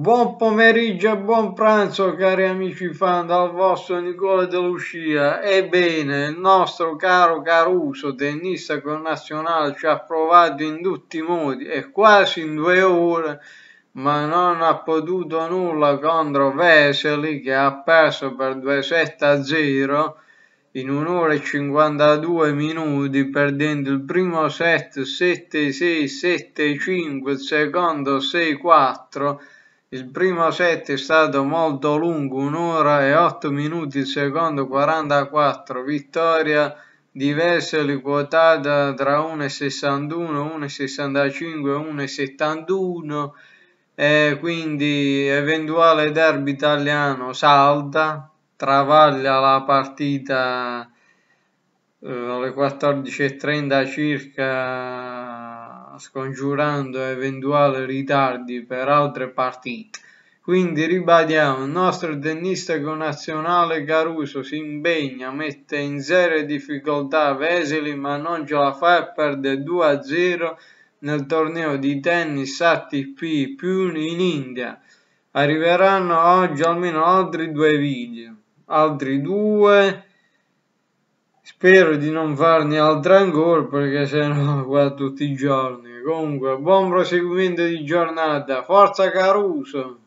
Buon pomeriggio e buon pranzo cari amici fan dal vostro Nicola De Lucia. Ebbene, il nostro caro Caruso, tennista connazionale, ci ha provato in tutti i modi e quasi in due ore, ma non ha potuto nulla contro Veseli che ha perso per 2-7 0 in un'ora e 52 minuti perdendo il primo set 7-6, 7-5, il secondo 6-4 il primo set è stato molto lungo, un'ora e otto minuti, il secondo 44. Vittoria di Vesely quotata tra 1,61, 1,65 1,71 e quindi eventuale derby italiano salta, travaglia la partita eh, alle 14.30 circa scongiurando eventuali ritardi per altre partite. Quindi ribadiamo, il nostro tennista connazionale Caruso si impegna, mette in serie difficoltà Veseli ma non ce la fa e perde 2-0 nel torneo di tennis ATP più in India. Arriveranno oggi almeno altri due video, altri due Spero di non farne altra ancora perché sennò qua tutti i giorni. Comunque, buon proseguimento di giornata. Forza Caruso!